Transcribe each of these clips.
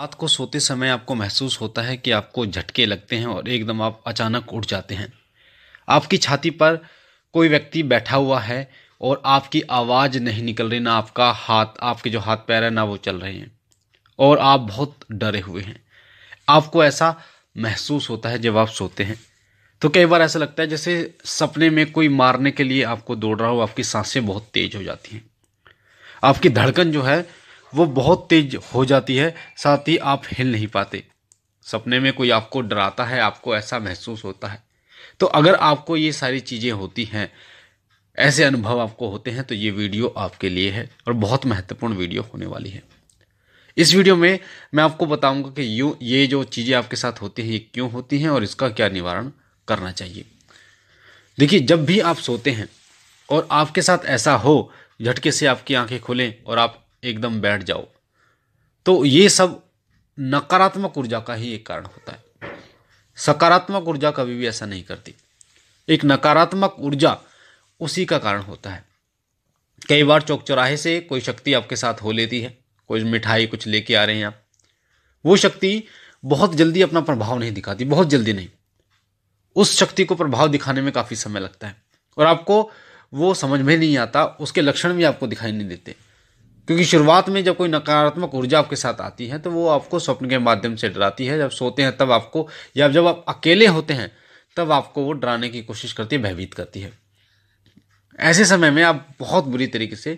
रात को सोते समय आपको महसूस होता है कि आपको झटके लगते हैं और एकदम आप अचानक उठ जाते हैं आपकी छाती पर कोई व्यक्ति बैठा हुआ है और आपकी आवाज़ नहीं निकल रही ना आपका हाथ आपके जो हाथ पैर है ना वो चल रहे हैं और आप बहुत डरे हुए हैं आपको ऐसा महसूस होता है जब आप सोते हैं तो कई बार ऐसा लगता है जैसे सपने में कोई मारने के लिए आपको दौड़ रहा हो आपकी सांसें बहुत तेज हो जाती हैं आपकी धड़कन जो है वो बहुत तेज हो जाती है साथ ही आप हिल नहीं पाते सपने में कोई आपको डराता है आपको ऐसा महसूस होता है तो अगर आपको ये सारी चीज़ें होती हैं ऐसे अनुभव आपको होते हैं तो ये वीडियो आपके लिए है और बहुत महत्वपूर्ण वीडियो होने वाली है इस वीडियो में मैं आपको बताऊंगा कि यू ये जो चीज़ें आपके साथ होती हैं ये क्यों होती हैं और इसका क्या निवारण करना चाहिए देखिए जब भी आप सोते हैं और आपके साथ ऐसा हो झटके से आपकी आंखें खुलें और आप एकदम बैठ जाओ तो ये सब नकारात्मक ऊर्जा का ही एक कारण होता है सकारात्मक ऊर्जा कभी भी ऐसा नहीं करती एक नकारात्मक ऊर्जा उसी का कारण होता है कई बार चौक चौराहे से कोई शक्ति आपके साथ हो लेती है कोई मिठाई कुछ लेके आ रहे हैं आप वो शक्ति बहुत जल्दी अपना प्रभाव नहीं दिखाती बहुत जल्दी नहीं उस शक्ति को प्रभाव दिखाने में काफ़ी समय लगता है और आपको वो समझ में नहीं आता उसके लक्षण भी आपको दिखाई नहीं देते क्योंकि शुरुआत में जब कोई नकारात्मक ऊर्जा आपके साथ आती है तो वो आपको स्वप्न के माध्यम से डराती है जब सोते हैं तब आपको या जब आप अकेले होते हैं तब आपको वो डराने की कोशिश करती है भयभीत करती है ऐसे समय में आप बहुत बुरी तरीके से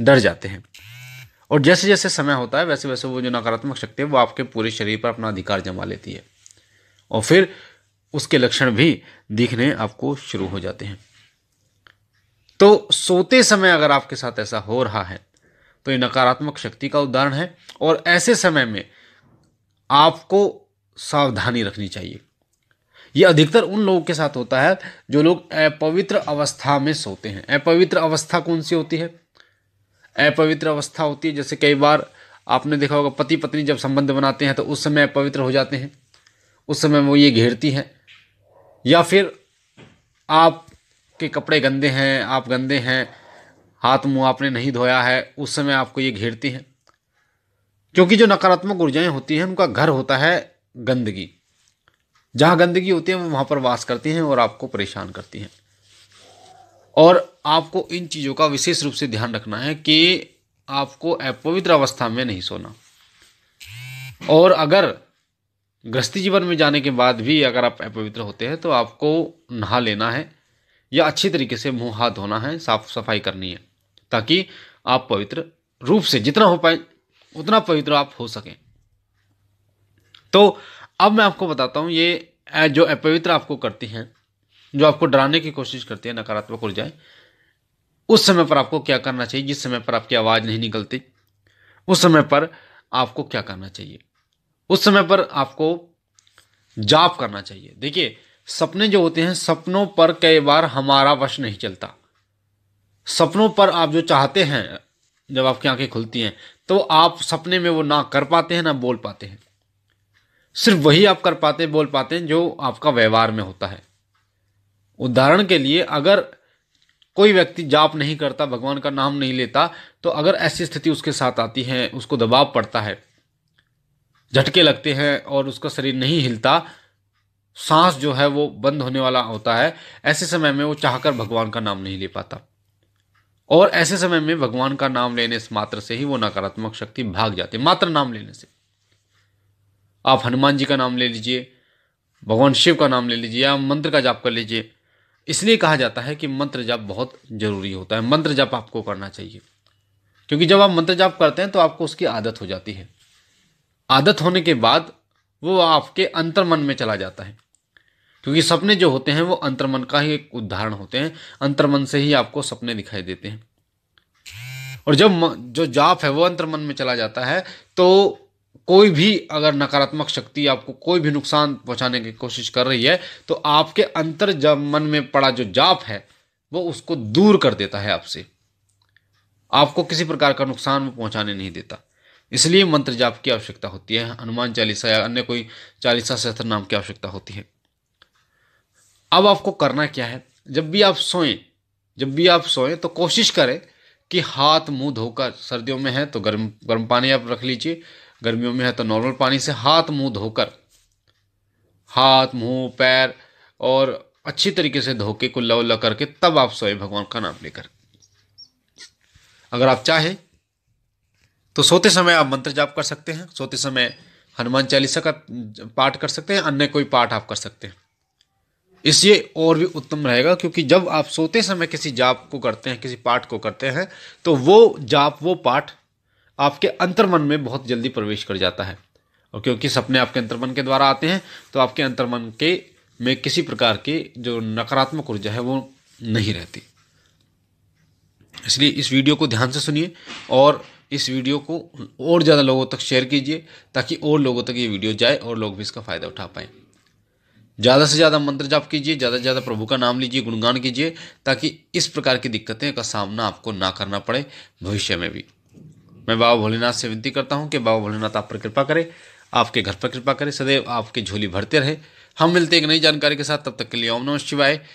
डर जाते हैं और जैसे जैसे समय होता है वैसे वैसे वो जो नकारात्मक शक्ति है वो आपके पूरे शरीर पर अपना अधिकार जमा लेती है और फिर उसके लक्षण भी दिखने आपको शुरू हो जाते हैं तो सोते समय अगर आपके साथ ऐसा हो रहा है तो ये नकारात्मक शक्ति का उदाहरण है और ऐसे समय में आपको सावधानी रखनी चाहिए ये अधिकतर उन लोगों के साथ होता है जो लोग अपवित्र अवस्था में सोते हैं अपवित्र अवस्था कौन सी होती है अपवित्र अवस्था होती है जैसे कई बार आपने देखा होगा पति पत्नी जब संबंध बनाते हैं तो उस समय अपवित्र हो जाते हैं उस समय वो ये घेरती हैं या फिर आपके कपड़े गंदे हैं आप गंदे हैं हाथ मुंह आपने नहीं धोया है उस समय आपको ये घेरती हैं क्योंकि जो नकारात्मक ऊर्जाएं होती हैं उनका घर होता है गंदगी जहाँ गंदगी होती है वो वहाँ पर वास करती हैं और आपको परेशान करती हैं और आपको इन चीज़ों का विशेष रूप से ध्यान रखना है कि आपको अपवित्र अवस्था में नहीं सोना और अगर गृहस्थी जीवन में जाने के बाद भी अगर आप अपवित्र होते हैं तो आपको नहा लेना है या अच्छी तरीके से मुंह हाथ धोना है साफ सफाई करनी है ताकि आप पवित्र रूप से जितना हो पाए उतना पवित्र आप हो सकें तो अब मैं आपको बताता हूँ ये जो अपवित्र आपको करती हैं जो आपको डराने की कोशिश करती है नकारात्मक ऊर्जाएं उस समय पर आपको क्या करना चाहिए जिस समय पर आपकी आवाज़ नहीं निकलती उस समय पर आपको क्या करना चाहिए उस समय पर आपको जाप करना चाहिए देखिए सपने जो होते हैं सपनों पर कई बार हमारा वश नहीं चलता सपनों पर आप जो चाहते हैं जब आपकी आंखें खुलती हैं तो आप सपने में वो ना कर पाते हैं ना बोल पाते हैं सिर्फ वही आप कर पाते हैं बोल पाते हैं जो आपका व्यवहार में होता है उदाहरण के लिए अगर कोई व्यक्ति जाप नहीं करता भगवान का नाम नहीं लेता तो अगर ऐसी स्थिति उसके साथ आती है उसको दबाव पड़ता है झटके लगते हैं और उसका शरीर नहीं हिलता सांस जो है वो बंद होने वाला होता है ऐसे समय में वो चाहकर भगवान का नाम नहीं ले पाता और ऐसे समय में भगवान का नाम लेने से मात्र से ही वो नकारात्मक शक्ति भाग जाती है मात्र नाम लेने से आप हनुमान जी का नाम ले लीजिए भगवान शिव का नाम ले लीजिए या मंत्र का जाप कर लीजिए इसलिए कहा जाता है कि मंत्र जाप बहुत जरूरी होता है मंत्र जाप आपको करना चाहिए क्योंकि जब आप मंत्र जाप करते हैं तो आपको उसकी आदत हो जाती है आदत होने के बाद वो आपके अंतर्मन में चला जाता है क्योंकि सपने जो होते हैं वो अंतर्मन का ही एक उदाहरण होते हैं अंतर्मन से ही आपको सपने दिखाई देते हैं और जब जो जाप है वो अंतर्मन में चला जाता है तो कोई भी अगर नकारात्मक शक्ति आपको कोई भी नुकसान पहुंचाने की कोशिश कर रही है तो आपके अंतर जब मन में पड़ा जो जाप है वो उसको दूर कर देता है आपसे आपको किसी प्रकार का नुकसान वो पहुंचाने नहीं देता इसलिए मंत्र जाप की आवश्यकता होती है हनुमान चालीसा या अन्य कोई चालीसा सहस्त्र नाम की आवश्यकता होती है अब आपको करना क्या है जब भी आप सोएं जब भी आप सोएं तो कोशिश करें कि हाथ मुंह धोकर सर्दियों में है तो गर्म गर्म पानी आप रख लीजिए गर्मियों में है तो नॉर्मल पानी से हाथ मुंह धोकर हाथ मुंह पैर और अच्छी तरीके से धो के कुल्ला उल्ला करके तब आप सोए भगवान का नाम लेकर अगर आप चाहें तो सोते समय आप मंत्र जाप कर सकते हैं सोते समय हनुमान चालीसा का पाठ कर सकते हैं अन्य कोई पाठ आप कर सकते हैं इसलिए और भी उत्तम रहेगा क्योंकि जब आप सोते समय किसी जाप को करते हैं किसी पाठ को करते हैं तो वो जाप वो पाठ आपके अंतर्मन में बहुत जल्दी प्रवेश कर जाता है और क्योंकि सपने आपके अंतर्मन के द्वारा आते हैं तो आपके अंतर्मन के में किसी प्रकार की जो नकारात्मक ऊर्जा है वो नहीं रहती इसलिए इस वीडियो को ध्यान से सुनिए और इस वीडियो को और ज़्यादा लोगों तक शेयर कीजिए ताकि और लोगों तक ये वीडियो जाए और लोग भी इसका फ़ायदा उठा पाएँ ज़्यादा से ज़्यादा मंत्र जाप कीजिए ज़्यादा से ज़्यादा प्रभु का नाम लीजिए गुणगान कीजिए ताकि इस प्रकार की दिक्कतें का सामना आपको ना करना पड़े भविष्य में भी मैं बाबा भोलेनाथ से विनती करता हूँ कि बाबा भोलेनाथ आप पर कृपा करें आपके घर पर कृपा करें सदैव आपकी झोली भरते रहे हम मिलते एक नई जानकारी के साथ तब तक के लिए ओम नमः शिवाय